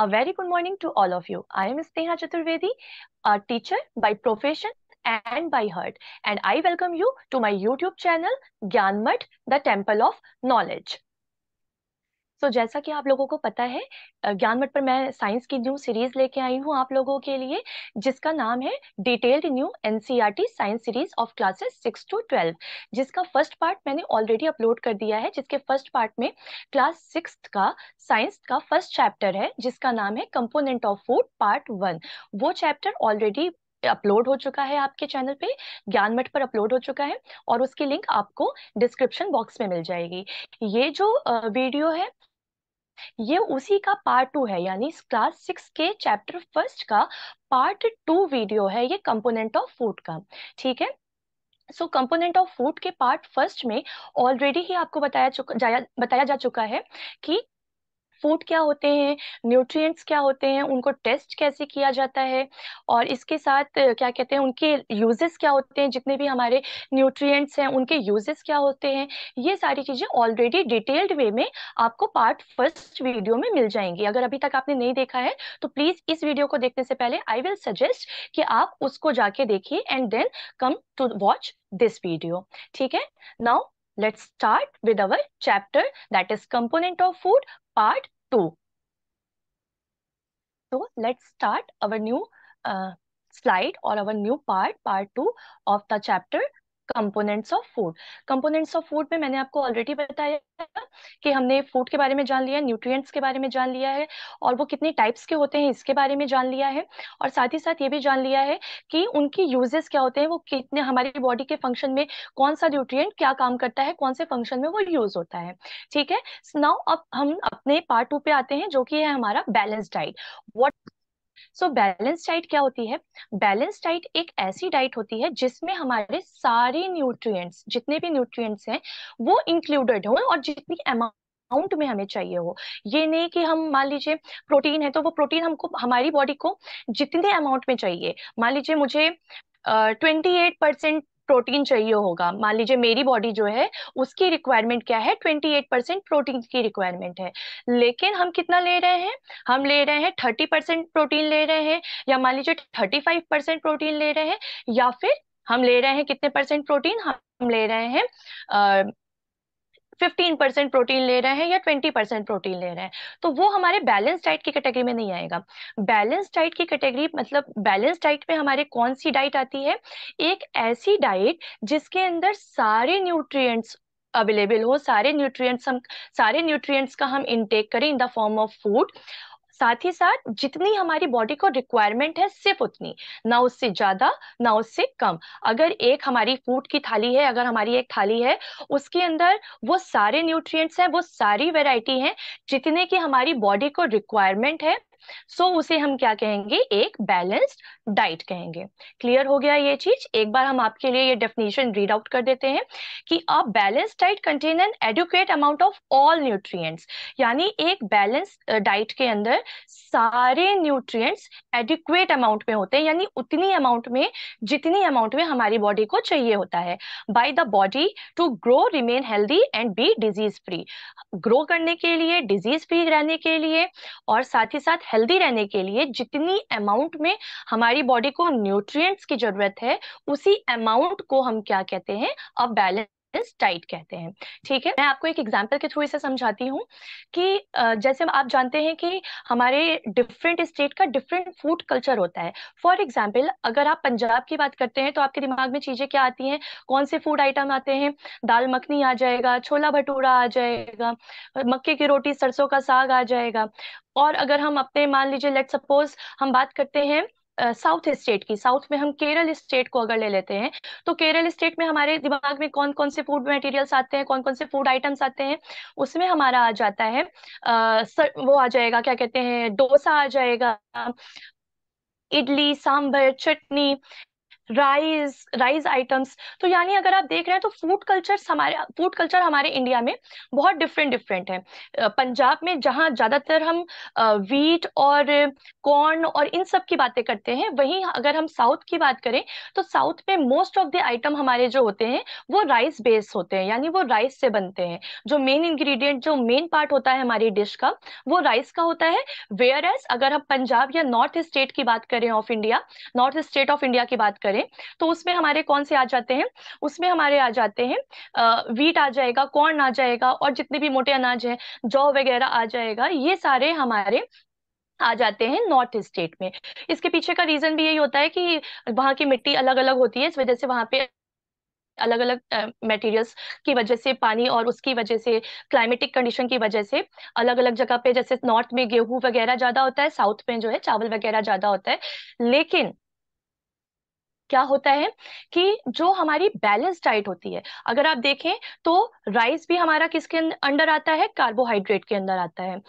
A very good morning to all of you. I am Sneha Chaturvedi, a teacher by profession and by heart. And I welcome you to my YouTube channel, Gyanmat, the Temple of Knowledge. So so, जैसा कि आप लोगों को पता है ज्ञान मठ पर मैं साइंस की न्यू सीरीज लेके आई हूँ आप लोगों के लिए जिसका नाम है detailed new NCERT science series of classes six to twelve जिसका फर्स्ट पार्ट मैंने ऑलरेडी अपलोड कर दिया है जिसके फर्स्ट पार्ट में क्लास सिक्स का साइंस का फर्स्ट चैप्टर है जिसका नाम है component of food part one वो चैप्टर ऑलरेडी अपलोड हो चुका है आपके चैनल पे ज्ञान मठ पर अपलोड हो चुका है और उसकी लिंक आपको डिस्क्रिप्शन बॉक्स में मिल जाएगी ये जो वीडियो है ये उसी का पार्ट टू है यानी क्लास सिक्स के चैप्टर फर्स्ट का पार्ट टू वीडियो है ये कंपोनेंट ऑफ फूड का ठीक है सो कंपोनेंट ऑफ फूड के पार्ट फर्स्ट में ऑलरेडी ही आपको बताया चुका बताया जा चुका है कि फूड क्या होते हैं न्यूट्रिएंट्स क्या होते हैं उनको टेस्ट कैसे किया जाता है और इसके साथ क्या कहते हैं उनके यूजेस क्या होते हैं जितने भी हमारे न्यूट्रिएंट्स हैं उनके यूजेस क्या होते हैं ये सारी चीज़ें ऑलरेडी डिटेल्ड वे में आपको पार्ट फर्स्ट वीडियो में मिल जाएंगी अगर अभी तक आपने नहीं देखा है तो प्लीज़ इस वीडियो को देखने से पहले आई विल सजेस्ट कि आप उसको जाके देखिए and then come to watch this video ठीक है now Let's start with our chapter that is component of food part 2. So let's start our new uh, slide or our new part, part 2 of the chapter components of food components of food में मैंने आपको already बताया कि हमने food के बारे में जान लिया न्यूट्रिएंट्स के बारे में जान लिया है और वो कितने टाइप्स के होते हैं इसके बारे में जान लिया है और साथ ही साथ ये भी जान लिया है कि उनके यूजेस क्या होते हैं वो कितने हमारी बॉडी के फंक्शन में कौन सा न्यूट्रिय क्या काम करता है कौन से फंक्शन में वो यूज होता है ठीक है नाउ अब हम अपने पार्ट टू पे आते हैं जो कि है हमारा balance diet what so balance diet क्या होती है बैलेंस डाइट एक ऐसी डाइट होती है जिसमें हमारे सारे न्यूट्रिएंट्स जितने भी न्यूट्रिएंट्स हैं वो इंक्लूडेड हो और जितनी अमाउंट उंट में हमें चाहिए हो ये नहीं कि हम मान लीजिए प्रोटीन है तो वो प्रोटीन हमको हमारी बॉडी को जितने अमाउंट में चाहिए मान लीजिए मुझे ट्वेंटी एट परसेंट प्रोटीन चाहिए होगा मान लीजिए मेरी बॉडी जो है उसकी रिक्वायरमेंट क्या है 28 परसेंट प्रोटीन की रिक्वायरमेंट है लेकिन हम कितना ले रहे हैं हम ले रहे हैं 30 परसेंट प्रोटीन ले रहे हैं या मान लीजिए 35 परसेंट प्रोटीन ले रहे हैं या फिर हम ले रहे हैं कितने परसेंट प्रोटीन हम ले रहे हैं फिफ्टीन परसेंट प्रोटीन ले रहे हैं या ट्वेंटी परसेंट प्रोटीन ले रहे हैं तो वो हमारे बैलेंस डाइट की कैटेगरी में नहीं आएगा बैलेंस डाइट की कैटेगरी मतलब बैलेंस डाइट में हमारे कौन सी डाइट आती है एक ऐसी डाइट जिसके अंदर सारे न्यूट्रिएंट्स अवेलेबल हो सारे न्यूट्रिएंट्स हम सारे न्यूट्रिएंट्स का हम इनटेक करें in the form of food साथ ही साथ जितनी हमारी बॉडी को रिक्वायरमेंट है सिर्फ उतनी ना उससे ज्यादा ना उससे कम अगर एक हमारी फूड की थाली है अगर हमारी एक थाली है उसके अंदर वो सारे न्यूट्रिएंट्स हैं वो सारी वेराइटी हैं जितने की हमारी बॉडी को रिक्वायरमेंट है सो so, उसे हम क्या कहेंगे एक बैलेंस्ड डाइट कहेंगे क्लियर हो गया ये चीज एक बार हम आपके लिए ये डेफिनेशन रीड आउट कर देते हैं कि a balanced diet contain an adequate amount of all nutrients यानी एक बैलेंस डाइट के अंदर सारे न्यूट्रिएंट्स एडिक्वेट अमाउंट में होते हैं यानी उतनी अमाउंट में जितनी अमाउंट में हमारी बॉडी को चाहिए होता है by the body to grow remain healthy and be disease free grow करने के लिए डिजीज फ्री रहने के लिए और साथ ही साथ हेल्दी रहने के लिए जितनी अमाउंट में हमारी बॉडी को न्यूट्रिएंट्स की जरूरत है उसी अमाउंट को हम क्या कहते हैं अब बैलेंस इज टाइट कहते हैं ठीक है मैं आपको एक एग्जाम्पल के थ्रू इसे समझाती हूँ कि जैसे आप जानते हैं कि हमारे डिफरेंट स्टेट का डिफरेंट फूड कल्चर होता है फॉर एग्जाम्पल अगर आप पंजाब की बात करते हैं तो आपके दिमाग में चीजें क्या आती हैं कौन से फूड आइटम आते हैं दाल मखनी आ जाएगा छोला भटूरा आ जाएगा मक्के की रोटी सरसों का साग आ जाएगा और अगर हम अपने मान लीजिए लेट सपोज हम बात करते हैं साउथ स्टेट की साउथ में हम केरल स्टेट को अगर ले लेते हैं तो केरल स्टेट में हमारे दिमाग में कौन कौन से फूड मटेरियल्स आते हैं कौन कौन से फूड आइटम्स आते हैं उसमें हमारा आ जाता है uh, वो आ जाएगा क्या कहते हैं डोसा आ जाएगा idli sambar chutney rice rice items तो यानी अगर आप देख रहे हैं तो फूड कल्चर हमारे फूड कल्चर हमारे इंडिया में बहुत डिफरेंट डिफरेंट है पंजाब में जहाँ ज़्यादातर हम वीट और कॉर्न और इन सब की बातें करते हैं वहीं अगर हम साउथ की बात करें तो साउथ में मोस्ट ऑफ द आइटम हमारे जो होते हैं वो राइस बेस्ड होते हैं यानी वो राइस से बनते हैं जो मेन इन्ग्रीडियंट जो मेन पार्ट होता है हमारी डिश का वो राइस का होता है वेयर एज अगर हम पंजाब या नॉर्थ स्टेट की बात करें of India north state of India की बात करें करें तो उसमें हमारे कौन से आ जाते हैं उसमें हमारे आ जाते हैं वीट आ जाएगा कॉर्न आ जाएगा और जितने भी मोटे अनाज है जौ वगैरह आ जाएगा ये सारे हमारे आ जाते हैं नॉर्थ स्टेट में इसके पीछे का रीजन भी यही होता है कि वहाँ की मिट्टी अलग अलग होती है इस वजह से वहाँ पे अलग अलग मटेरियल्स की वजह से पानी और उसकी वजह से क्लाइमेटिक कंडीशन की वजह से अलग अलग जगह पे जैसे नॉर्थ में गेहूं वगैरह ज्यादा होता है साउथ में जो है चावल वगैरह ज्यादा होता है लेकिन क्या होता है कि जो हमारी बैलेंस डाइट होती है अगर आप देखें तो राइस भी हमारा किसके अंडर आता है कार्बोहाइड्रेट के अंदर आता है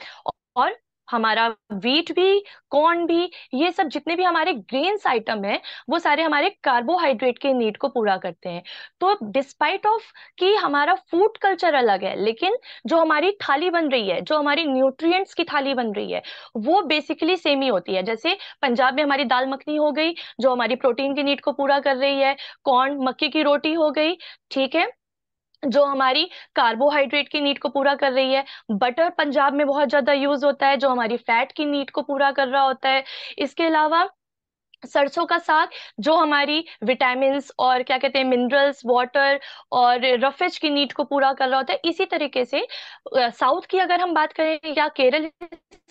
और हमारा वीट भी कॉर्न भी ये सब जितने भी हमारे ग्रेन्स आइटम हैं वो सारे हमारे कार्बोहाइड्रेट के नीड को पूरा करते हैं तो डिस्पाइट ऑफ कि हमारा फूड कल्चर अलग है लेकिन जो हमारी थाली बन रही है जो हमारी न्यूट्रिएंट्स की थाली बन रही है वो बेसिकली सेम ही होती है जैसे पंजाब में हमारी दाल मखनी हो गई जो हमारी प्रोटीन की नीड को पूरा कर रही है कॉर्न मक्की की रोटी हो गई ठीक है जो हमारी कार्बोहाइड्रेट की नीड को पूरा कर रही है बटर पंजाब में बहुत ज्यादा यूज होता है जो हमारी फैट की नीड को पूरा कर रहा होता है इसके अलावा सरसों का साग जो हमारी विटामिन और क्या कहते हैं मिनरल्स वाटर और रफेज की नीड को पूरा कर रहा होता है इसी तरीके से साउथ की अगर हम बात करें या केरल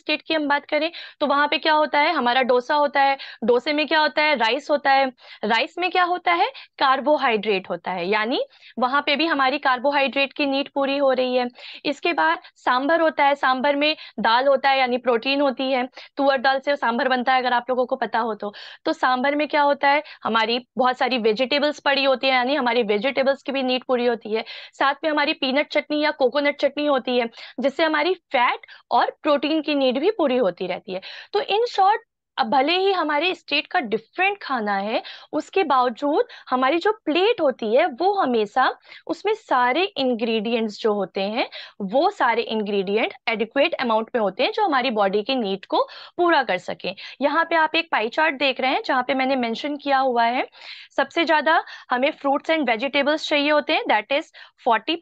स्टेट की हम बात करें तो वहां पे क्या होता है हमारा डोसा होता है डोसे में क्या होता है राइस होता है राइस में क्या होता है कार्बोहाइड्रेट होता है यानी वहां पे भी हमारी कार्बोहाइड्रेट की नीड पूरी हो रही है इसके बाद सांभर होता है सांभर में दाल होता है यानी प्रोटीन होती है तुअर दाल से सांभर बनता है अगर आप लोगों को पता हो तो तो सांभर में क्या होता है हमारी बहुत सारी वेजिटेबल्स पड़ी होती है यानी हमारी वेजिटेबल्स की भी नीड पूरी होती है साथ में हमारी पीनट चटनी या कोकोनट चटनी होती है जिससे हमारी फैट और प्रोटीन की नीड नीड भी पूरी होती रहती है तो इन शॉर्ट अब भले ही हमारे स्टेट का डिफरेंट खाना है उसके बावजूद हमारी जो प्लेट होती है वो हमेशा उसमें सारे इंग्रेडिएंट्स जो होते हैं वो सारे इंग्रेडिएंट एडिक्वेट अमाउंट में होते हैं जो हमारी बॉडी के नीड को पूरा कर सके यहाँ पे आप एक पाई चार्ट देख रहे हैं जहाँ पे मैंने मेंशन किया हुआ है सबसे ज्यादा हमें फ्रूट्स एंड वेजिटेबल्स चाहिए होते हैं दैट इज फोर्टी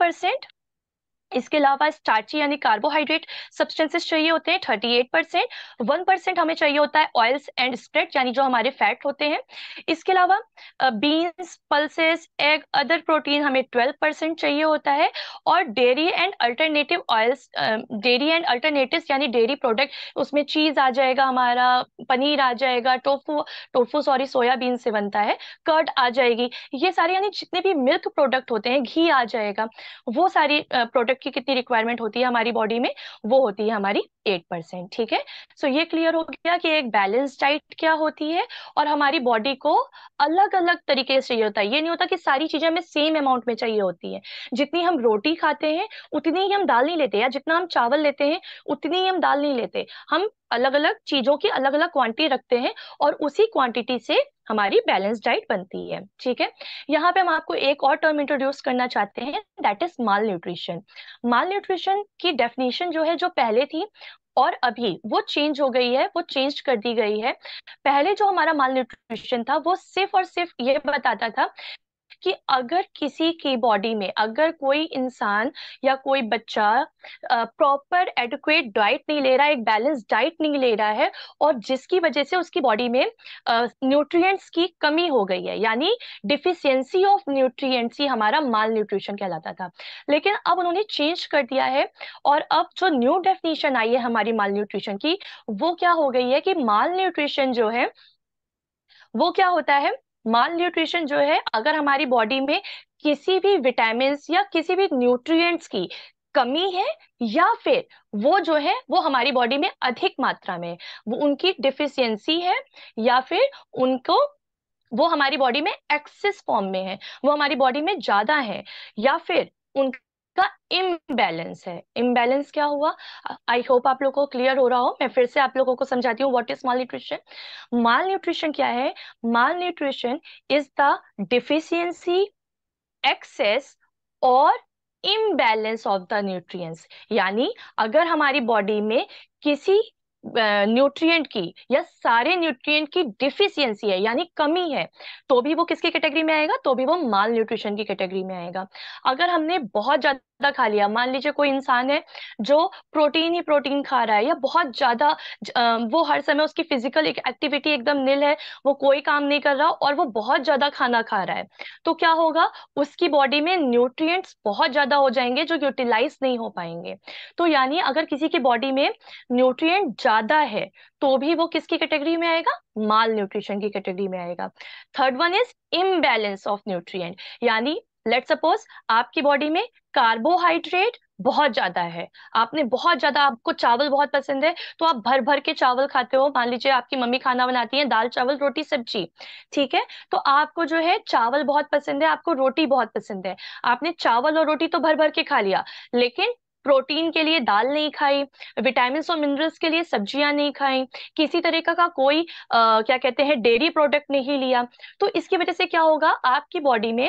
इसके अलावा स्टार्ची यानी कार्बोहाइड्रेट सब्सटेंसेस चाहिए होते हैं thirty eight percent one percent हमें चाहिए होता है ऑयल्स एंड स्प्रेड यानी जो हमारे फैट होते हैं इसके अलावा beans pulses egg other protein हमें ट्वेल्व परसेंट चाहिए होता है और dairy and alternative oils dairy and alternative यानी डेयरी प्रोडक्ट उसमें चीज आ जाएगा हमारा पनीर आ जाएगा टोफू टोफू सॉरी सोयाबीन से बनता है कर्ड आ जाएगी ये सारे यानी जितने भी मिल्क प्रोडक्ट होते हैं घी आ जाएगा वो सारी प्रोडक्ट प्रोडक्ट की कितनी रिक्वायरमेंट होती है हमारी बॉडी में वो होती है हमारी एट परसेंट ठीक है सो ये क्लियर हो गया कि एक बैलेंस डाइट क्या होती है और हमारी बॉडी को अलग अलग तरीके से चाहिए होता है ये नहीं होता कि सारी चीजें हमें सेम अमाउंट में चाहिए होती है जितनी हम रोटी खाते हैं उतनी ही हम दाल नहीं लेते या जितना हम चावल लेते हैं उतनी ही हम दाल नहीं लेते हम अलग अलग चीजों की अलग अलग क्वांटिटी रखते हैं और उसी क्वांटिटी से हमारी बैलेंस डाइट बनती है ठीक है यहाँ पे हम आपको एक और टर्म इंट्रोड्यूस करना चाहते हैं that is malnutrition malnutrition की डेफिनेशन जो है जो पहले थी और अभी वो चेंज हो गई है वो चेंज कर दी गई है पहले जो हमारा माल न्यूट्रिशन था वो सिर्फ और सिर्फ ये बताता था कि अगर किसी की बॉडी में अगर कोई इंसान या कोई बच्चा प्रॉपर एडुकेट डाइट नहीं ले रहा है एक बैलेंस डाइट नहीं ले रहा है और जिसकी वजह से उसकी बॉडी में न्यूट्रिएंट्स की कमी हो गई है यानी डिफिशियंसी ऑफ न्यूट्रिएंट्स ही हमारा माल न्यूट्रिशन कहलाता था लेकिन अब उन्होंने चेंज कर दिया है और अब जो न्यू डेफिनेशन आई है हमारी माल न्यूट्रिशन की वो क्या हो गई है कि माल न्यूट्रिशन जो है वो क्या होता है माल न्यूट्रिशन जो है अगर हमारी बॉडी में किसी भी विटामिन या किसी भी न्यूट्रिएंट्स की कमी है या फिर वो जो है वो हमारी बॉडी में अधिक मात्रा में वो उनकी डिफिशियंसी है या फिर उनको वो हमारी बॉडी में एक्सेस फॉर्म में है वो हमारी बॉडी में ज्यादा है या फिर उन का इम्बैलेंस है इम्बैलेंस क्या हुआ आई होप आप लोगों को क्लियर हो रहा हो मैं फिर से आप लोगों को समझाती हूँ what is malnutrition malnutrition क्या है malnutrition is the deficiency excess और इम्बैलेंस ऑफ द न्यूट्रिएंट्स यानी अगर हमारी बॉडी में किसी न्यूट्रिएंट की या सारे न्यूट्रिएंट की डिफिशियंसी है यानी कमी है तो भी वो किसकी कैटेगरी में आएगा तो भी वो माल न्यूट्रिशन की कैटेगरी में आएगा अगर हमने बहुत ज्यादा ज्यादा खा लिया मान लीजिए कोई इंसान है जो प्रोटीन ही प्रोटीन खा रहा है या बहुत ज्यादा वो हर समय उसकी फिजिकल एक एक्टिविटी एकदम नील है वो कोई काम नहीं कर रहा और वो बहुत ज्यादा खाना खा रहा है तो क्या होगा उसकी बॉडी में न्यूट्रिएंट्स बहुत ज्यादा हो जाएंगे जो यूटिलाइज नहीं हो पाएंगे तो यानी अगर किसी की बॉडी में न्यूट्रिय ज्यादा है तो भी वो किसकी कैटेगरी में आएगा माल न्यूट्रिशन की कैटेगरी में आएगा third one is imbalance of nutrient यानी लेट सपोज आपकी बॉडी में कार्बोहाइड्रेट बहुत ज्यादा है आपने बहुत ज्यादा आपको चावल बहुत पसंद है तो आप भर भर के चावल खाते हो मान लीजिए आपकी मम्मी खाना बनाती है दाल चावल रोटी सब्जी ठीक है तो आपको जो है चावल बहुत पसंद है आपको रोटी बहुत पसंद है आपने चावल और रोटी तो भर भर के खा लिया लेकिन प्रोटीन के लिए दाल नहीं खाई विटामिन और मिनरल्स के लिए सब्जियां नहीं खाई किसी तरीका का कोई आ, क्या कहते हैं डेयरी प्रोडक्ट नहीं लिया तो इसकी वजह से क्या होगा आपकी बॉडी में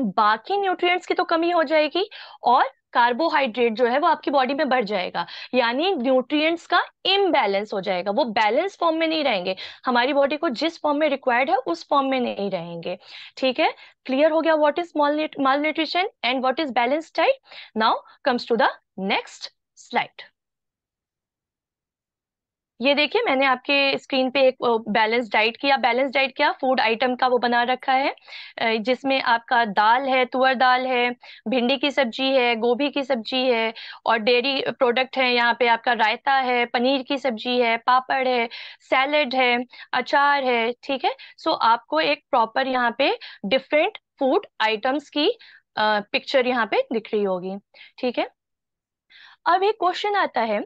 बाकी न्यूट्रिएंट्स की तो कमी हो जाएगी और कार्बोहाइड्रेट जो है वो आपकी बॉडी में बढ़ जाएगा यानी न्यूट्रिएंट्स का इम्बैलेंस हो जाएगा वो बैलेंस फॉर्म में नहीं रहेंगे हमारी बॉडी को जिस फॉर्म में रिक्वायर्ड है उस फॉर्म में नहीं रहेंगे ठीक है क्लियर हो गया what is malnutrition and what is balance diet now comes to the next slide ये देखिए मैंने आपके स्क्रीन पे एक बैलेंस डाइट किया बैलेंस डाइट क्या फूड आइटम का वो बना रखा है जिसमें आपका दाल है तुअर दाल है भिंडी की सब्जी है गोभी की सब्जी है और डेयरी प्रोडक्ट है यहाँ पे आपका रायता है पनीर की सब्जी है पापड़ है सैलड है अचार है ठीक है सो आपको एक प्रॉपर यहाँ पे डिफरेंट फूड आइटम्स की पिक्चर यहाँ पे दिख रही होगी ठीक है अब एक क्वेश्चन आता है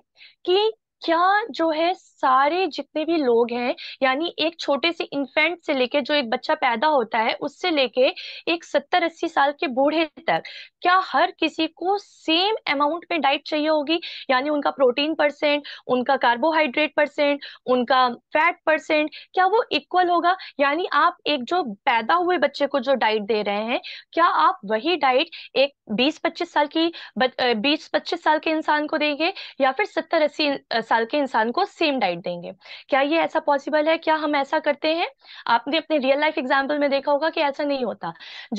कि क्या जो है सारे जितने भी लोग हैं यानी एक छोटे से इन्फेंट से लेके जो एक बच्चा पैदा होता है उससे लेके एक सत्तर अस्सी साल के बूढ़े तक क्या हर किसी को सेम अमाउंट में डाइट चाहिए होगी यानी उनका प्रोटीन परसेंट उनका कार्बोहाइड्रेट परसेंट उनका फैट परसेंट क्या वो इक्वल होगा यानी आप एक जो पैदा हुए बच्चे को जो डाइट दे रहे हैं क्या आप वही डाइट एक 20-25 साल की 20-25 साल के इंसान को देंगे या फिर 70 अस्सी साल के इंसान को सेम डाइट देंगे क्या ये ऐसा पॉसिबल है क्या हम ऐसा करते हैं आपने अपने रियल लाइफ एग्जाम्पल में देखा होगा कि ऐसा नहीं होता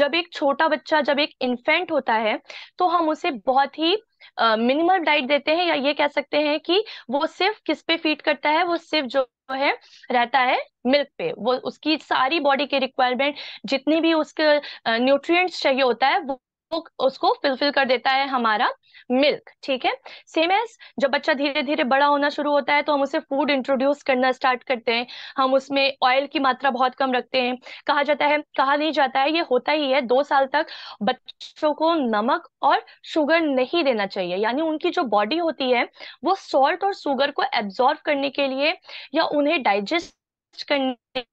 जब एक छोटा बच्चा जब एक इन्फेंट होता होता है तो हम उसे बहुत ही मिनिमल डाइट देते हैं या ये कह सकते हैं कि वो सिर्फ किस पे फीड करता है वो सिर्फ जो है रहता है मिल्क पे वो उसकी सारी बॉडी के रिक्वायरमेंट जितनी भी उसके न्यूट्रिएंट्स चाहिए होता है वो उसको फिलफिल कर देता है हमारा मिल्क ठीक है सेम एज जब बच्चा धीरे धीरे बड़ा होना शुरू होता है तो हम उसे फूड इंट्रोड्यूस करना स्टार्ट करते हैं हम उसमें ऑयल की मात्रा बहुत कम रखते हैं कहा जाता है कहा नहीं जाता है ये होता ही है दो साल तक बच्चों को नमक और शुगर नहीं देना चाहिए यानी उनकी जो बॉडी होती है वो सॉल्ट और शुगर को एब्जॉर्व करने के लिए या उन्हें डाइजेस्ट करने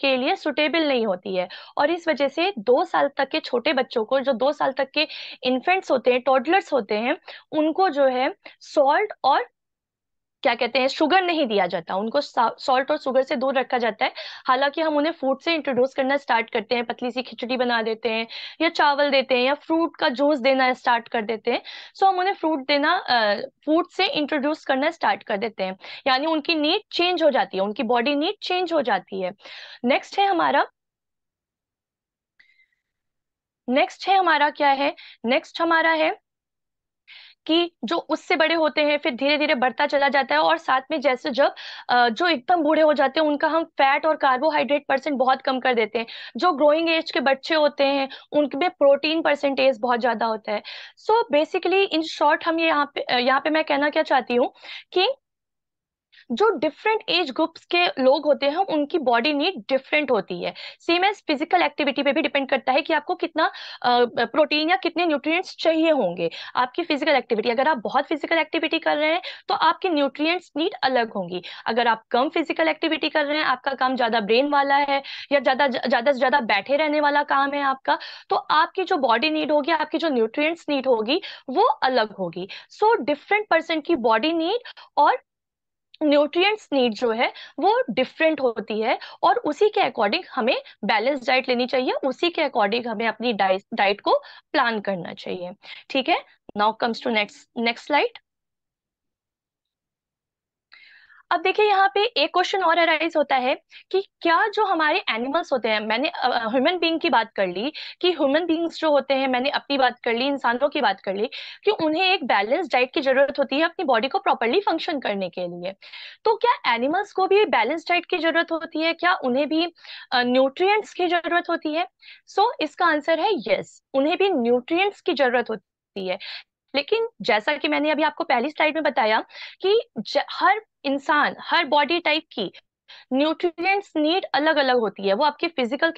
के लिए सुटेबल नहीं होती है और इस वजह से दो साल तक के छोटे बच्चों को जो दो साल तक के इन्फेंट्स होते हैं टॉडलर्स होते हैं उनको जो है सॉल्ट और क्या कहते हैं शुगर नहीं दिया जाता उनको सॉल्ट और शुगर से दूर रखा जाता है हालांकि हम उन्हें फूड से इंट्रोड्यूस करना स्टार्ट करते हैं पतली सी खिचड़ी बना देते हैं या चावल देते हैं या फ्रूट का जूस देना स्टार्ट कर देते हैं सो हम उन्हें फ्रूट देना फूड से इंट्रोड्यूस करना स्टार्ट कर देते हैं यानी उनकी नीड चेंज हो जाती है उनकी बॉडी नीड चेंज हो जाती है नेक्स्ट है हमारा नेक्स्ट है हमारा क्या है नेक्स्ट हमारा है कि जो उससे बड़े होते हैं फिर धीरे धीरे बढ़ता चला जाता है और साथ में जैसे जब जो एकदम बूढ़े हो जाते हैं उनका हम फैट और कार्बोहाइड्रेट परसेंट बहुत कम कर देते हैं जो ग्रोइंग एज के बच्चे होते हैं उनमें प्रोटीन परसेंटेज बहुत ज्यादा होता है सो बेसिकली इन शॉर्ट हम ये यहाँ पे यहाँ पे मैं कहना क्या चाहती हूँ कि जो डिफरेंट एज ग्रुप्स के लोग होते हैं उनकी बॉडी नीड डिफरेंट होती है सेम एज फिजिकल एक्टिविटी पे भी डिपेंड करता है कि आपको कितना प्रोटीन या कितने न्यूट्रिएंट्स चाहिए होंगे आपकी फिजिकल एक्टिविटी अगर आप बहुत फिजिकल एक्टिविटी कर रहे हैं तो आपकी न्यूट्रिएंट्स नीड अलग होंगी अगर आप कम फिजिकल एक्टिविटी कर रहे हैं आपका काम ज्यादा ब्रेन वाला है या ज्यादा ज्यादा से ज्यादा बैठे रहने वाला काम है आपका तो आपकी जो बॉडी नीड होगी आपकी जो न्यूट्रिएंट्स नीड होगी वो अलग होगी सो डिफरेंट पर्सन की बॉडी नीड और न्यूट्रिएंट्स नीड जो है वो डिफरेंट होती है और उसी के अकॉर्डिंग हमें बैलेंस डाइट लेनी चाहिए उसी के अकॉर्डिंग हमें अपनी डाइट को प्लान करना चाहिए ठीक है now comes to next next slide अब देखिए यहाँ पे एक क्वेश्चन और अराइज होता है कि क्या जो हमारे एनिमल्स होते हैं मैंने ह्यूमन बींग की बात कर ली कि ह्यूमन बींग्स जो होते हैं मैंने अपनी बात कर ली इंसानों की बात कर ली कि उन्हें एक बैलेंस डाइट की जरूरत होती है अपनी बॉडी को प्रॉपरली फंक्शन करने के लिए तो क्या एनिमल्स को भी बैलेंस डाइट की जरूरत होती है क्या उन्हें भी uh, की जरूरत होती है सो so, इसका आंसर है यस उन्हें भी न्यूट्रिएंट्स की जरूरत होती है लेकिन जैसा कि मैंने अभी आपको पहली स्लाइड में बताया कि हर इंसान हर बॉडी टाइप की न्यूट्रिएंट्स नीड अलग अलग होती है वो आपकी फिजिकल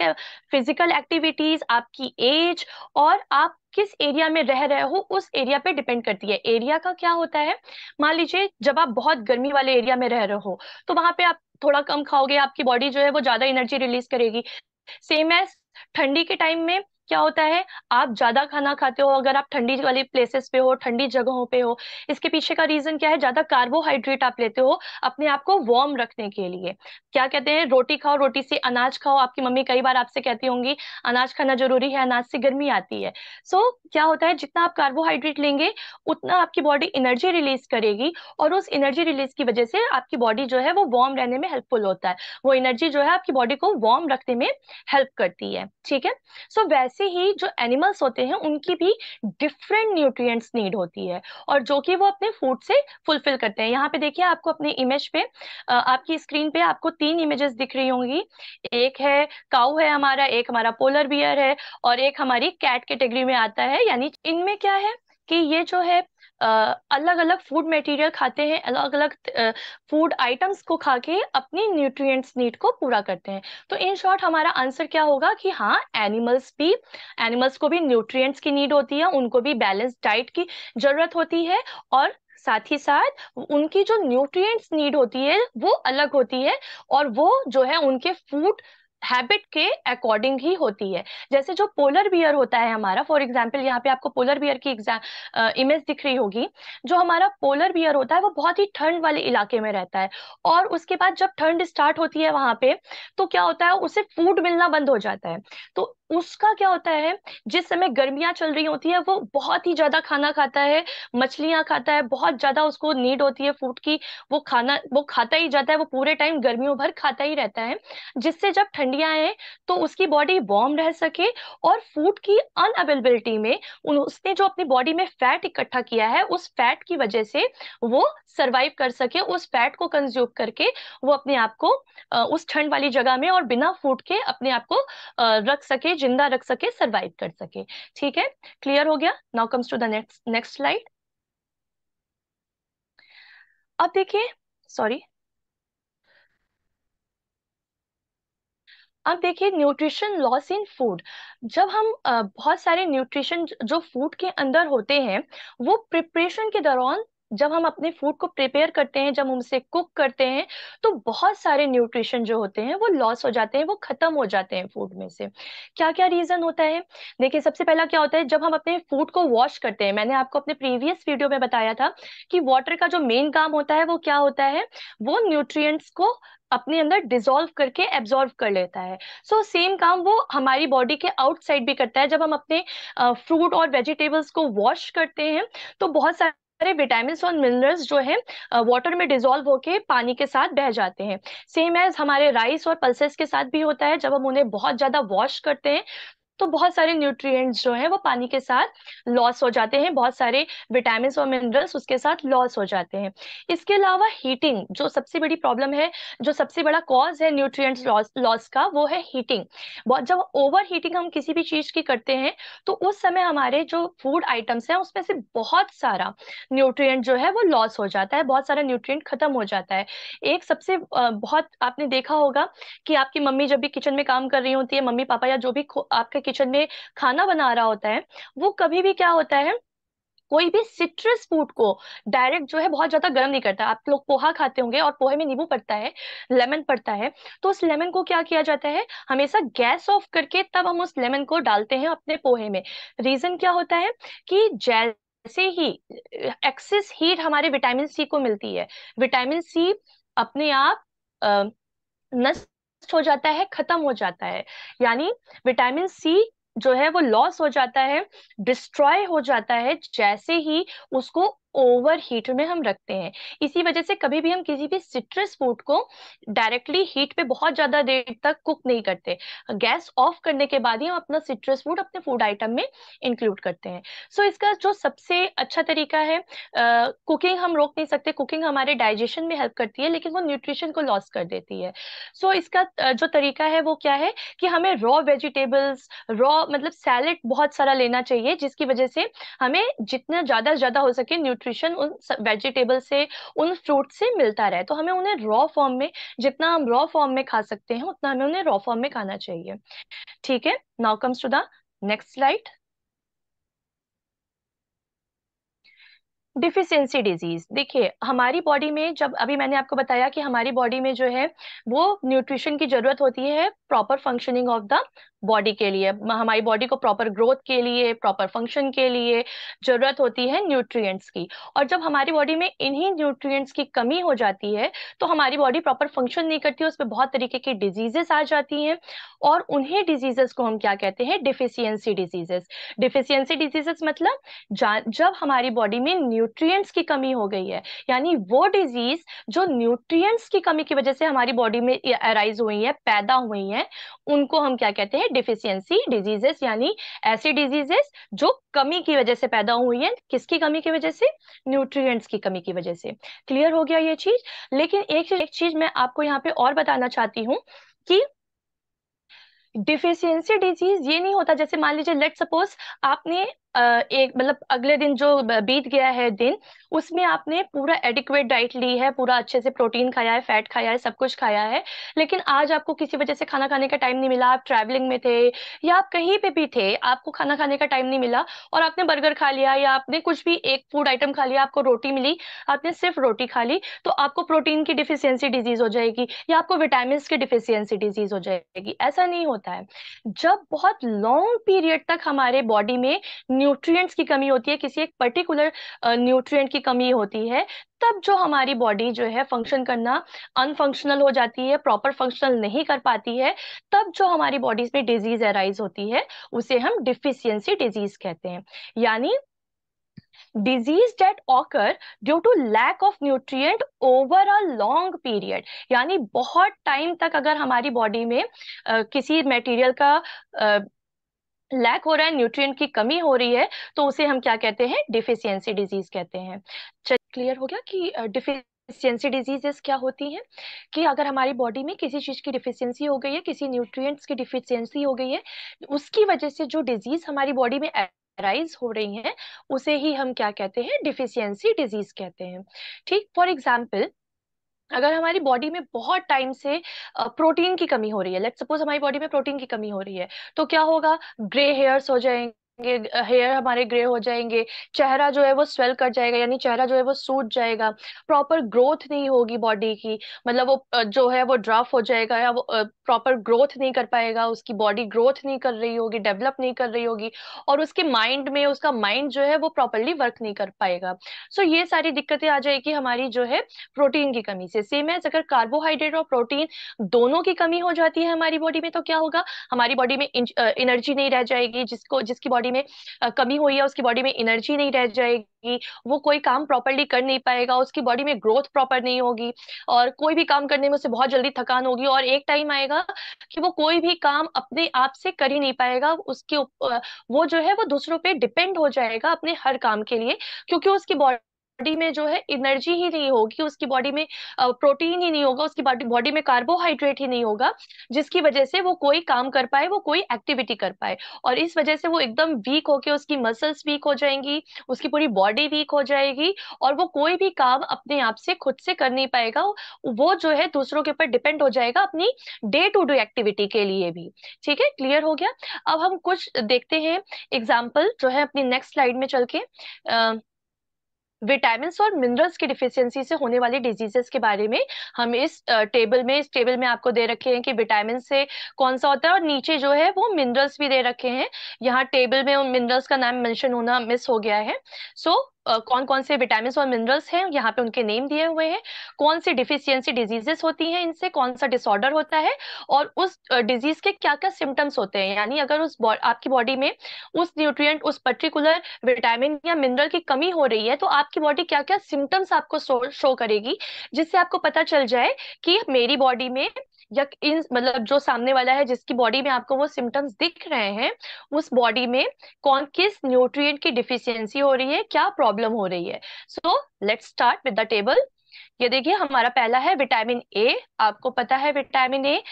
फिजिकल एक्टिविटीज आपकी एज और आप किस एरिया में रह रहे हो उस एरिया पे डिपेंड करती है एरिया का क्या होता है मान लीजिए जब आप बहुत गर्मी वाले एरिया में रह रहे हो तो वहां पे आप थोड़ा कम खाओगे आपकी बॉडी जो है वो ज्यादा एनर्जी रिलीज करेगी सेम एज ठंडी के टाइम में क्या होता है आप ज्यादा खाना खाते हो अगर आप ठंडी वाले प्लेसेस पे हो ठंडी जगहों पे हो इसके पीछे का रीजन क्या है ज्यादा कार्बोहाइड्रेट आप लेते हो अपने आप को वार्म रखने के लिए क्या कहते हैं रोटी खाओ रोटी से अनाज खाओ आपकी मम्मी कई बार आपसे कहती होंगी अनाज खाना जरूरी है अनाज से गर्मी आती है सो so, क्या होता है जितना आप कार्बोहाइड्रेट लेंगे उतना आपकी बॉडी एनर्जी रिलीज करेगी और उस एनर्जी रिलीज की वजह से आपकी बॉडी जो है वो वार्म रहने में हेल्पफुल होता है वो एनर्जी जो है आपकी बॉडी को वार्म रखने में हेल्प करती है ठीक है सो so, वैसे ऐसे ही जो एनिमल्स होते हैं उनकी भी डिफरेंट न्यूट्रिएंट्स नीड होती है और जो कि वो अपने फूड से फुलफिल करते हैं यहाँ पे देखिए आपको अपने इमेज पे आपकी स्क्रीन पे आपको तीन इमेजेस दिख रही होंगी एक है काउ है हमारा एक हमारा पोलर बियर है और एक हमारी कैट कैटेगरी में आता है यानी इनमें क्या है कि ये जो है अलग अलग फूड मटेरियल खाते हैं अलग अलग फूड आइटम्स को खा के अपनी न्यूट्रिएंट्स नीड को पूरा करते हैं तो इन शॉर्ट हमारा आंसर क्या होगा कि हाँ एनिमल्स भी एनिमल्स को भी न्यूट्रिएंट्स की नीड होती है उनको भी बैलेंस डाइट की जरूरत होती है और साथ ही साथ उनकी जो न्यूट्रिएंट्स नीड होती है वो अलग होती है और वो जो है उनके फूड हैबिट के अकॉर्डिंग ही होती है जैसे जो पोलर बियर होता है हमारा फॉर एग्जाम्पल यहाँ पे आपको पोलर बियर की इमेज दिख रही होगी जो हमारा पोलर बियर होता है वो बहुत ही ठंड वाले इलाके में रहता है और उसके बाद जब ठंड स्टार्ट होती है वहां पे तो क्या होता है उसे फूड मिलना बंद हो जाता है तो उसका क्या होता है जिस समय गर्मियां चल रही होती है वो बहुत ही ज्यादा खाना खाता है मछलियां खाता है बहुत ज्यादा उसको नीड होती है फूड की वो खाना वो खाता ही जाता है वो पूरे टाइम गर्मियों भर खाता ही रहता है जिससे जब ठंडियां आए तो उसकी बॉडी वार्म रह सके और फूड की अनअवेलेबिलिटी में उसने जो अपनी बॉडी में फैट इकट्ठा किया है उस फैट की वजह से वो सर्वाइव कर सके उस फैट को कंज्यूम करके वो अपने आप को उस ठंड वाली जगह में और बिना फूड के अपने आप को रख सके जिंदा रख सके सर्वाइव कर सके ठीक है क्लियर हो गया now comes to the next next slide अब देखिए सॉरी अब देखिए न्यूट्रिशन लॉस इन फूड जब हम बहुत सारे न्यूट्रिशन जो फूड के अंदर होते हैं वो प्रिपरेशन के दौरान जब हम अपने फूड को प्रिपेयर करते हैं जब हम उसे कुक करते हैं तो बहुत सारे न्यूट्रिशन जो होते हैं वो लॉस हो जाते हैं वो खत्म हो जाते हैं फूड में से क्या क्या रीजन होता है देखिए सबसे पहला क्या होता है जब हम अपने फूड को वॉश करते हैं मैंने आपको अपने प्रीवियस वीडियो में बताया था कि वाटर का जो मेन काम होता है वो क्या होता है वो न्यूट्रियट्स को अपने अंदर डिजोल्व करके एब्जॉर्व कर लेता है सो so, सेम काम वो हमारी बॉडी के आउटसाइड भी करता है जब हम अपने फ्रूट और वेजिटेबल्स को वॉश करते हैं तो बहुत सारे सारे विटामिन और मिनरल्स जो है वाटर में डिजोल्व होके पानी के साथ बह जाते हैं सेम एज हमारे राइस और पल्सेस के साथ भी होता है जब हम उन्हें बहुत ज्यादा वॉश करते हैं तो बहुत सारे न्यूट्रिएंट्स जो है वो पानी के साथ लॉस हो जाते हैं बहुत सारे विटामिन और मिनरल्स उसके साथ लॉस हो जाते हैं इसके अलावा हीटिंग जो सबसे बड़ी प्रॉब्लम है जो सबसे बड़ा कॉज है न्यूट्रिएंट्स लॉस का वो है हीटिंग जब ओवर हीटिंग हम किसी भी चीज की करते हैं तो उस समय हमारे जो फूड आइटम्स हैं उसमें से बहुत सारा न्यूट्रिएंट जो है वो लॉस हो जाता है बहुत सारा न्यूट्रिएंट खत्म हो जाता है एक सबसे बहुत आपने देखा होगा कि आपकी मम्मी जब भी किचन में काम कर रही होती है मम्मी पापा या जो भी आपके किचन में खाना बना रहा होता है वो कभी भी क्या होता है कोई भी सिट्रस फूड को डायरेक्ट जो है बहुत ज्यादा गर्म नहीं करता आप लोग पोहा खाते होंगे और पोहे में नींबू पड़ता है लेमन पड़ता है तो उस लेमन को क्या किया जाता है हमेशा गैस ऑफ करके तब हम उस लेमन को डालते हैं अपने पोहे में रीजन क्या होता है कि जैल से ही एक्सेस हीट हमारे विटामिन सी को मिलती है विटामिन सी अपने आप नष्ट हो जाता है खत्म हो जाता है यानी विटामिन सी जो है वो लॉस हो जाता है डिस्ट्रॉय हो जाता है जैसे ही उसको ओवर हीट में हम रखते हैं इसी वजह से कभी भी हम किसी भी सिट्रस फूड को डायरेक्टली हीट पे बहुत ज्यादा देर तक कुक नहीं करते गैस ऑफ करने के बाद ही हम अपना सिट्रस फूड अपने फूड आइटम में इंक्लूड करते हैं सो so, इसका जो सबसे अच्छा तरीका है कुकिंग uh, हम रोक नहीं सकते कुकिंग हमारे डाइजेशन में हेल्प करती है लेकिन वो न्यूट्रिशन को लॉस कर देती है सो so, इसका uh, जो तरीका है वो क्या है कि हमें रॉ वेजिटेबल्स रॉ मतलब सैलेड बहुत सारा लेना चाहिए जिसकी वजह से हमें जितना ज्यादा से ज्यादा हो सके न्यूट्री न्यूट्रिशन उन वेजिटेबल से उन फ्रूट से मिलता रहे तो हमें उन्हें रॉ फॉर्म में जितना हम रॉ फॉर्म में खा सकते हैं उतना हमें उन्हें रॉ फॉर्म में खाना चाहिए ठीक है now comes to the next slide deficiency disease देखिए हमारी बॉडी में जब अभी मैंने आपको बताया कि हमारी बॉडी में जो है वो न्यूट्रिशन की जरूरत होती है proper functioning of the body के लिए हमारी बॉडी को प्रॉपर ग्रोथ के लिए प्रॉपर फंक्शन के लिए जरूरत होती है न्यूट्रिएंट्स की और जब हमारी बॉडी में इन्हीं न्यूट्रिएंट्स की कमी हो जाती है तो हमारी बॉडी प्रॉपर फंक्शन नहीं करती उसमें बहुत तरीके की डिजीजेस आ जाती हैं और उन्हीं डिजीजेस को हम क्या कहते हैं डिफिशियंसी डिजीजेस डिफिशियंसी डिजीजेस मतलब जब हमारी बॉडी में न्यूट्रियट्स की कमी हो गई है यानी वो डिजीज जो न्यूट्रियट्स की कमी की वजह से हमारी बॉडी में अराइज हुई है पैदा हुई है उनको हम क्या कहते हैं है डिफिशियंसी डिजीजेस यानी ऐसी डिजीजेस जो कमी की वजह से पैदा हुई है किसकी कमी की वजह से न्यूट्रिएंट्स की कमी की वजह से क्लियर हो गया ये चीज लेकिन एक एक चीज मैं आपको यहाँ पे और बताना चाहती हूँ कि डिफिशियंसी डिजीज ये नहीं होता जैसे मान लीजिए लेट सपोज आपने एक मतलब अगले दिन जो बीत गया है दिन उसमें आपने पूरा एडिक्वेट डाइट ली है पूरा अच्छे से प्रोटीन खाया है फैट खाया है सब कुछ खाया है लेकिन आज आपको किसी वजह से खाना खाने का टाइम नहीं मिला आप ट्रैवलिंग में थे या आप कहीं पे भी थे आपको खाना खाने का टाइम नहीं मिला और आपने बर्गर खा लिया या आपने कुछ भी एक फूड आइटम खा लिया आपको रोटी मिली आपने सिर्फ रोटी खा ली तो आपको प्रोटीन की डिफिशियंसी डिजीज हो जाएगी या आपको विटामिन की डिफिशियंसी डिजीज हो जाएगी ऐसा नहीं होता है जब बहुत लॉन्ग पीरियड तक हमारे बॉडी में न्यूट्रिएंट्स की कमी होती है किसी एक पर्टिकुलर न्यूट्रिएंट की कमी होती है तब जो हमारी बॉडी जो है फंक्शन करना अनफंक्शनल हो जाती है प्रॉपर फंक्शनल नहीं कर पाती है तब जो हमारी बॉडीज में डिजीज एराइज होती है उसे हम डिफिशियंसी डिजीज कहते हैं यानी disease that occur due to lack of nutrient over a long period यानी बहुत टाइम तक अगर हमारी बॉडी में आ, किसी मेटीरियल का आ, लैक हो रहा है न्यूट्रिएंट की कमी हो रही है तो उसे हम क्या कहते हैं डिफिशियंसी डिजीज कहते हैं क्लियर हो गया कि डिफिशियंसी डिजीजेस क्या होती हैं कि अगर हमारी बॉडी में किसी चीज़ की डिफिशियंसी हो गई है किसी न्यूट्रिएंट्स की डिफिशियंसी हो गई है उसकी वजह से जो डिजीज हमारी बॉडी में राइज हो रही है उसे ही हम क्या कहते हैं डिफिशियंसी डिजीज कहते हैं ठीक फॉर एग्जाम्पल अगर हमारी बॉडी में बहुत टाइम से प्रोटीन की कमी हो रही है लेट सपोज हमारी बॉडी में प्रोटीन की कमी हो रही है तो क्या होगा ग्रे हेयर्स हो जाएंगे जाएंगे हेयर हमारे ग्रे हो जाएंगे चेहरा जो है वो स्वेल कर जाएगा यानी चेहरा जो है वो सूट जाएगा प्रॉपर ग्रोथ नहीं होगी बॉडी की मतलब वो जो है वो ड्राफ हो जाएगा या वो प्रॉपर ग्रोथ नहीं कर पाएगा उसकी बॉडी ग्रोथ नहीं कर रही होगी डेवलप नहीं कर रही होगी और उसके माइंड में उसका माइंड जो है वो प्रॉपरली वर्क नहीं कर पाएगा सो so, ये सारी दिक्कतें आ जाएगी हमारी जो है प्रोटीन की कमी से सेम है अगर कार्बोहाइड्रेट और प्रोटीन दोनों की कमी हो जाती है हमारी बॉडी में तो क्या होगा हमारी बॉडी में एनर्जी नहीं रह जाएगी जिसको जिसकी बॉडी बॉडी में कमी हुई है उसकी बॉडी में एनर्जी नहीं रह जाएगी वो कोई काम प्रॉपरली कर नहीं पाएगा उसकी बॉडी में ग्रोथ प्रॉपर नहीं होगी और कोई भी काम करने में उसे बहुत जल्दी थकान होगी और एक टाइम आएगा कि वो कोई भी काम अपने आप से कर ही नहीं पाएगा उसके वो जो है वो दूसरों पर डिपेंड हो जाएगा अपने हर काम के लिए क्योंकि उसकी बॉडी बॉडी में जो है एनर्जी ही नहीं होगी उसकी बॉडी में प्रोटीन ही नहीं होगा उसकी बॉडी में कार्बोहाइड्रेट ही नहीं होगा जिसकी वजह से वो कोई काम कर पाए वो कोई एक्टिविटी कर पाए और इस वजह से वो एकदम वीक होके उसकी मसल्स वीक हो जाएंगी उसकी पूरी बॉडी वीक हो जाएगी और वो कोई भी काम अपने आप से खुद से कर नहीं पाएगा वो जो है दूसरों के ऊपर डिपेंड हो जाएगा अपनी डे टू डे एक्टिविटी के लिए भी ठीक है क्लियर हो गया अब हम कुछ देखते हैं एग्जाम्पल जो है अपनी नेक्स्ट स्लाइड में चल के अः विटामिन और मिनरल्स की डिफिशियंसी से होने वाली डिजीजेस के बारे में हम इस टेबल में इस टेबल में आपको दे रखे हैं कि विटामिन से कौन सा होता है और नीचे जो है वो मिनरल्स भी दे रखे हैं यहाँ टेबल में उन मिनरल्स का नाम मेंशन होना मिस हो गया है सो so, कौन कौन से विटामिन और मिनरल्स हैं यहाँ पे उनके नेम दिए हुए हैं कौन सी डिफिशियंसी डिजीजेस होती हैं इनसे कौन सा डिसऑर्डर होता है और उस डिजीज के क्या क्या सिम्टम्स होते हैं यानी अगर उस बौ, आपकी बॉडी में उस न्यूट्रिएंट उस पर्टिकुलर विटामिन या मिनरल की कमी हो रही है तो आपकी बॉडी क्या क्या सिम्टम्स आपको शो करेगी जिससे आपको पता चल जाए कि मेरी बॉडी में या इन मतलब जो सामने वाला है जिसकी बॉडी में आपको वो सिम्टम्स दिख रहे हैं उस बॉडी में कौन किस न्यूट्रिएंट की डिफिशियंसी हो रही है क्या प्रॉब्लम हो रही है so let start with the table ये देखिए हमारा पहला है विटामिन ए आपको पता है विटामिन ए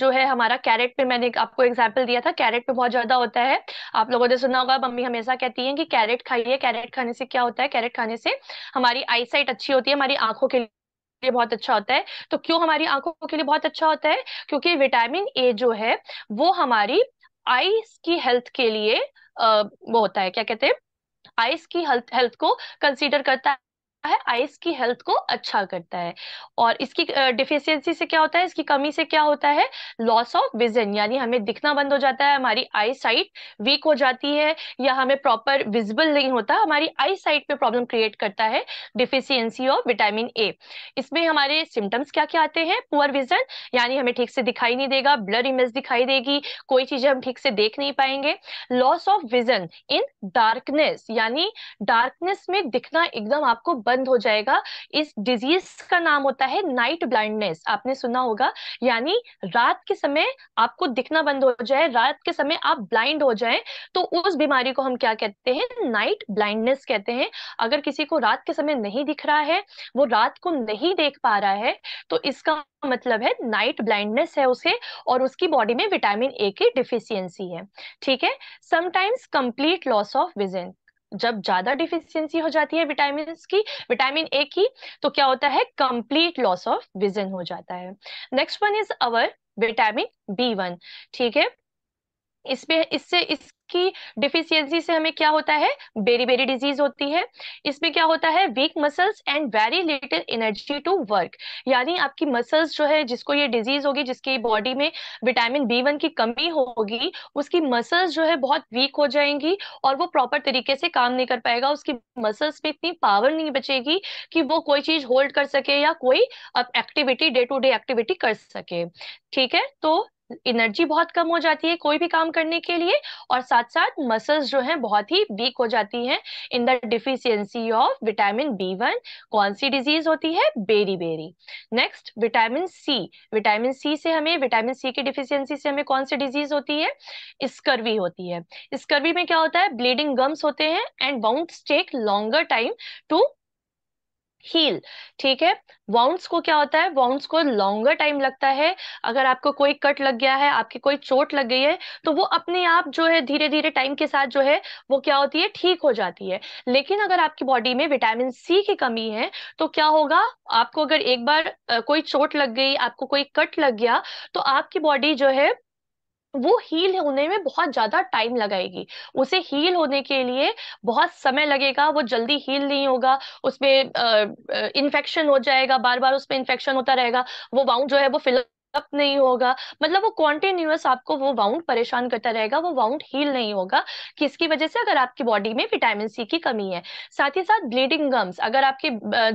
जो है हमारा कैरेट पे मैंने आपको एग्जाम्पल दिया था कैरेट पे बहुत ज्यादा होता है आप लोगों ने सुना होगा मम्मी हमेशा कहती हैं कि कैरेट खाइए कैरेट खाने से क्या होता है कैरेट खाने से हमारी आईसाइट अच्छी होती है हमारी आंखों के लिए लिए बहुत अच्छा होता है तो क्यों हमारी आंखों के लिए बहुत अच्छा होता है क्योंकि विटामिन ए जो है वो हमारी आईज की हेल्थ के लिए आ, वो होता है क्या कहते हैं आइस की हेल्थ हेल्थ को कंसीडर करता होता है आइस की हेल्थ को अच्छा करता है और इसकी डिफिशियंसी से क्या होता है इसकी कमी से क्या होता है लॉस ऑफ विजन यानी हमें दिखना बंद हो जाता है हमारी आई साइट वीक हो जाती है या हमें प्रॉपर विजिबल नहीं होता हमारी आई साइट पे प्रॉब्लम क्रिएट करता है डिफिशियंसी ऑफ विटामिन ए इसमें हमारे सिम्टम्स क्या क्या आते हैं पुअर विजन यानी हमें ठीक से दिखाई नहीं देगा ब्लड इमेज दिखाई देगी कोई चीजें हम ठीक से देख नहीं पाएंगे loss of vision in darkness यानी डार्कनेस में दिखना एकदम आपको बंद बंद हो जाएगा इस डिजीज का नाम होता है नाइट ब्लाइंडनेस आपने सुना होगा यानी रात के समय आपको दिखना बंद हो जाए रात के समय आप ब्लाइंड हो जाए तो उस बीमारी को हम क्या कहते हैं नाइट ब्लाइंडनेस कहते हैं अगर किसी को रात के समय नहीं दिख रहा है वो रात को नहीं देख पा रहा है तो इसका मतलब है नाइट ब्लाइंडनेस है उसे और उसकी बॉडी में विटामिन ए की डिफिशियंसी है ठीक है sometimes complete loss of vision जब ज्यादा डिफिशियंसी हो जाती है विटामिन की विटामिन ए की तो क्या होता है कंप्लीट लॉस ऑफ विजन हो जाता है next one is our vitamin B one ठीक है इसमें इससे इस की डिफिशियंसी से हमें क्या होता है बेरी बेरी डिजीज होती है इसमें क्या होता है weak muscles and very little energy to work यानी आपकी मसल्स जो है जिसको ये डिजीज होगी जिसकी बॉडी में विटामिन बी वन की कमी होगी उसकी मसल्स जो है बहुत वीक हो जाएंगी और वो प्रॉपर तरीके से काम नहीं कर पाएगा उसकी मसल्स में इतनी पावर नहीं बचेगी कि वो कोई चीज होल्ड कर सके या कोई activity day to day activity कर सके ठीक है तो एनर्जी बहुत कम हो जाती है कोई भी काम करने के लिए और साथ साथ मसल्स जो हैं बहुत ही वीक हो जाती हैं in the deficiency of vitamin B one कौन सी डिजीज होती है beriberi next vitamin C vitamin C से हमें विटामिन सी की डिफिशियंसी से हमें कौन सी डिजीज होती है स्कर्वी होती है स्कर्वी में क्या होता है ब्लीडिंग गम्स होते हैं and wound take longer time to heal ठीक है वाउंड्स को क्या होता है वाउंड्स को लॉन्गर टाइम लगता है अगर आपको कोई कट लग गया है आपकी कोई चोट लग गई है तो वो अपने आप जो है धीरे धीरे टाइम के साथ जो है वो क्या होती है ठीक हो जाती है लेकिन अगर आपकी बॉडी में विटामिन सी की कमी है तो क्या होगा आपको अगर एक बार कोई चोट लग गई आपको कोई कट लग गया तो आपकी बॉडी जो है तो वो हील होने में बहुत ज्यादा टाइम लगाएगी उसे हील होने के लिए बहुत समय लगेगा वो जल्दी हील नहीं होगा उसमें इन्फेक्शन हो जाएगा बार बार उसमें इन्फेक्शन होता रहेगा वो बाउंड जो है वो फिलअप अप नहीं होगा मतलब वो कॉन्टिन्यूस आपको वो वाउंड परेशान करता रहेगा वो वाउंड हील नहीं होगा किसकी वजह से अगर आपकी बॉडी में विटामिन सी की कमी है साथ ही साथ ब्लीडिंग गम्स अगर आपके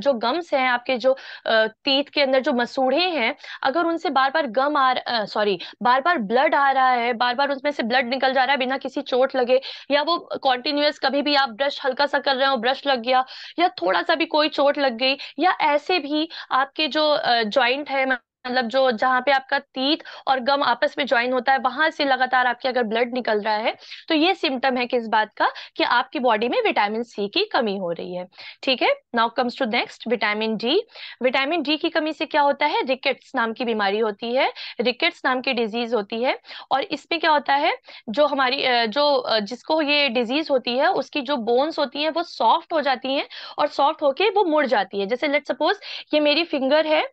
जो गम्स हैं आपके जो तीत के अंदर जो मसूढ़े हैं अगर उनसे बार बार गम आ सॉरी बार बार ब्लड आ रहा है बार बार उसमें से ब्लड निकल जा रहा है बिना किसी चोट लगे या वो कॉन्टिन्यूस कभी भी आप ब्रश हल्का सा कर रहे हो ब्रश लग गया या थोड़ा सा भी कोई चोट लग गई या ऐसे भी आपके जो ज्वाइंट है मतलब जो जहाँ पे आपका तीत और गम आपस में ज्वाइन होता है वहां से लगातार आपके अगर ब्लड निकल रहा है तो ये सिम्टम है किस बात का कि आपकी बॉडी में विटामिन सी की कमी हो रही है ठीक है now comes to next vitamin D vitamin D की कमी से क्या होता है रिकेट्स नाम की बीमारी होती है रिकेट्स नाम की डिजीज होती है और इसमें क्या होता है जो हमारी जो जिसको ये डिजीज होती है उसकी जो बोन्स होती है वो सॉफ्ट हो जाती है और सॉफ्ट होके वो मुड़ जाती है जैसे लेट सपोज ये मेरी फिंगर है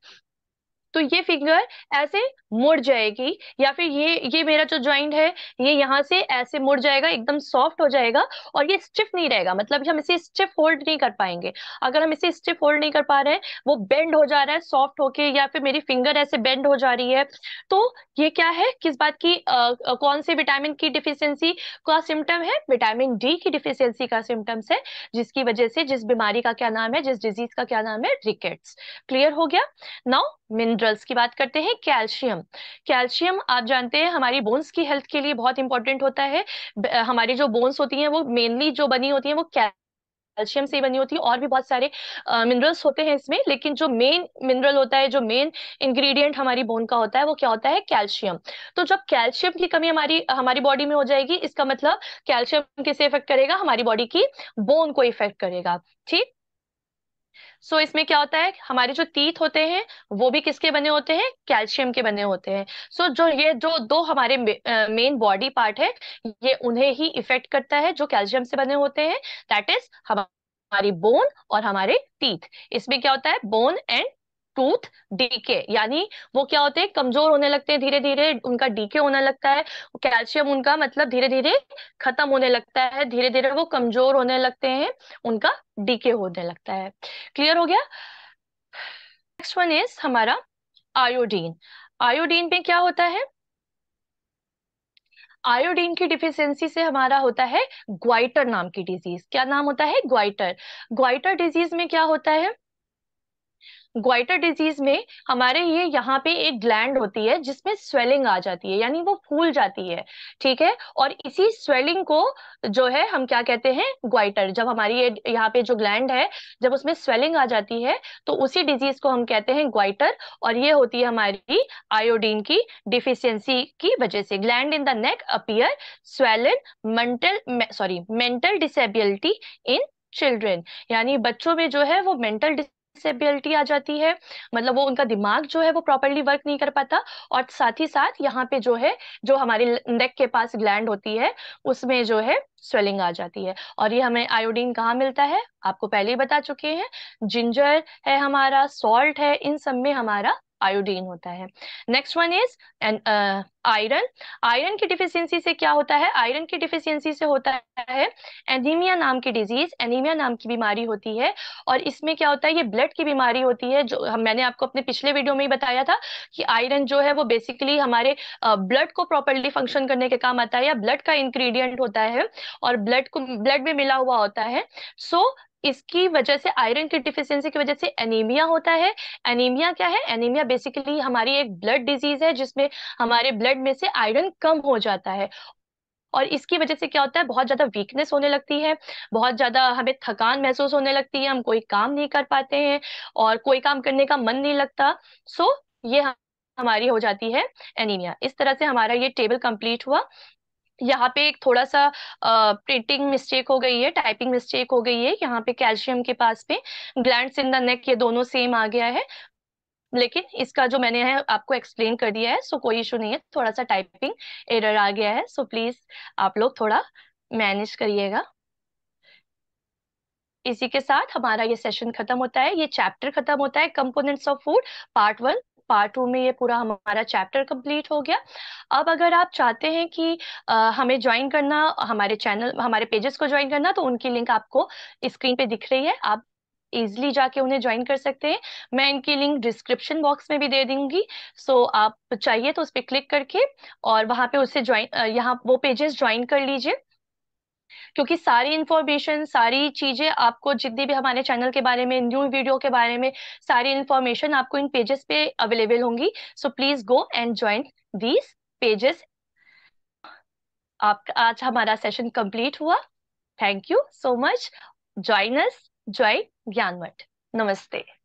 तो ये फिंगर ऐसे मुड़ जाएगी या फिर ये ये मेरा जो ज्वाइंट है ये यहाँ से ऐसे मुड़ जाएगा एकदम सॉफ्ट हो जाएगा और ये स्टिफ नहीं रहेगा मतलब हम इसे स्टिफ होल्ड नहीं कर पाएंगे अगर हम इसे स्टिफ होल्ड नहीं कर पा रहे हैं वो बेंड हो जा रहा है सॉफ्ट होके या फिर मेरी फिंगर ऐसे बेंड हो जा रही है तो ये क्या है किस बात की आ, कौन से विटामिन की डिफिशियंसी का सिम्टम है विटामिन डी की डिफिशियंसी का सिम्टम्स है जिसकी वजह से जिस बीमारी का क्या नाम है जिस डिजीज का क्या नाम है रिकेट्स क्लियर हो गया नाउ मिनरल्स की बात करते हैं कैल्शियम कैल्शियम आप जानते हैं हमारी बोन्स की हेल्थ के लिए बहुत इंपॉर्टेंट होता है हमारी जो बोन्स होती हैं वो मेनली जो बनी होती हैं वो कैल्शियम से बनी होती है और भी बहुत सारे मिनरल्स होते हैं इसमें लेकिन जो मेन मिनरल होता है जो मेन इंग्रेडिएंट हमारी बोन का होता है वो क्या होता है कैल्शियम तो जब कैल्शियम की कमी हमारी हमारी बॉडी में हो जाएगी इसका मतलब कैल्शियम किसे इफेक्ट करेगा हमारी बॉडी की बोन को इफेक्ट करेगा ठीक सो so, इसमें क्या होता है हमारे जो तीत होते हैं वो भी किसके बने होते हैं कैल्शियम के बने होते हैं सो so, जो ये जो दो हमारे मेन बॉडी पार्ट है ये उन्हें ही इफेक्ट करता है जो कैल्शियम से बने होते हैं दैट इज हमारी बोन और हमारे तीत इसमें क्या होता है बोन एंड टूथ डीके यानी वो क्या होते हैं कमजोर होने लगते हैं धीरे धीरे उनका डीके होने लगता है कैल्शियम उनका मतलब धीरे धीरे खत्म होने लगता है धीरे धीरे वो कमजोर होने लगते हैं उनका डीके होने लगता है क्लियर हो गया नेक्स्ट वन इज हमारा आयोडीन आयोडीन में क्या होता है आयोडीन की डिफिशियंसी से हमारा होता है ग्वाइटर नाम की डिजीज क्या नाम होता है ग्वाइटर ग्वाइटर डिजीज में क्या होता है ग्वाइटर डिजीज में हमारे ये यहाँ पे एक ग्लैंड होती है जिसमें स्वेलिंग आ जाती है यानी वो फूल जाती है ठीक है और इसी स्वेलिंग को जो है हम क्या कहते हैं ग्वाइटर जब हमारी ये यहाँ पे जो ग्लैंड है जब उसमें स्वेलिंग आ जाती है तो उसी डिजीज को हम कहते हैं ग्वाइटर और ये होती है हमारी आयोडीन की डिफिशियंसी की वजह से gland in the neck appear swollen mental sorry mental disability in children यानी बच्चों में जो है वो मेंटल डिस डिसेबिलिटी आ जाती है मतलब वो उनका दिमाग जो है वो प्रॉपरली वर्क नहीं कर पाता और साथ ही साथ यहाँ पे जो है जो हमारे नेक के पास ग्लैंड होती है उसमें जो है स्वेलिंग आ जाती है और ये हमें आयोडीन कहाँ मिलता है आपको पहले ही बता चुके हैं जिंजर है हमारा सॉल्ट है इन सब में हमारा आयोडीन होता है next one is and iron iron की डिफिशियंसी से क्या होता है आयरन की डिफिशियंसी से होता है एनीमिया नाम की डिजीज एनीमिया नाम की बीमारी होती है और इसमें क्या होता है ये ब्लड की बीमारी होती है जो हम मैंने आपको अपने पिछले वीडियो में ही बताया था कि आयरन जो है वो बेसिकली हमारे ब्लड uh, को प्रॉपरली फंक्शन करने के काम आता है या ब्लड का इंग्रीडियंट होता है और ब्लड को ब्लड में मिला हुआ होता है सो so, इसकी वजह से आयरन की डिफिशियंसी की वजह से एनीमिया होता है एनीमिया क्या है एनीमिया बेसिकली हमारी एक ब्लड डिजीज है जिसमें हमारे ब्लड में से आयरन कम हो जाता है और इसकी वजह से क्या होता है बहुत ज्यादा वीकनेस होने लगती है बहुत ज्यादा हमें थकान महसूस होने लगती है हम कोई काम नहीं कर पाते हैं और कोई काम करने का मन नहीं लगता सो so, ये हमारी हो जाती है एनीमिया इस तरह से हमारा ये टेबल कंप्लीट हुआ यहाँ पे एक थोड़ा सा प्रिंटिंग मिस्टेक हो गई है टाइपिंग मिस्टेक हो गई है यहाँ पे कैल्शियम के पास पे ग्लैंड इन द नेक ये दोनों सेम आ गया है लेकिन इसका जो मैंने है आपको एक्सप्लेन कर दिया है सो कोई इशू नहीं है थोड़ा सा टाइपिंग एरर आ गया है सो प्लीज आप लोग थोड़ा मैनेज करिएगा इसी के साथ हमारा ये सेशन खत्म होता है ये चैप्टर खत्म होता है components of food part one part two में ये पूरा हमारा चैप्टर कंप्लीट हो गया अब अगर आप चाहते हैं कि आ, हमें ज्वाइन करना हमारे चैनल हमारे पेजेस को ज्वाइन करना तो उनकी लिंक आपको स्क्रीन पे दिख रही है आप इजिली जाके उन्हें ज्वाइन कर सकते हैं मैं इनकी लिंक डिस्क्रिप्शन बॉक्स में भी दे दूंगी सो so, आप चाहिए तो उस पर क्लिक करके और वहाँ पे उससे ज्वाइन यहाँ वो पेजेस ज्वाइन कर लीजिए क्योंकि सारी इन्फॉर्मेशन सारी चीजें आपको जितनी भी हमारे चैनल के बारे में न्यू वीडियो के बारे में सारी इन्फॉर्मेशन आपको इन पेजेस पे अवेलेबल होंगी so please go and join these pages आप आज हमारा सेशन कंप्लीट हुआ thank you so much join us join ज्ञानवट नमस्ते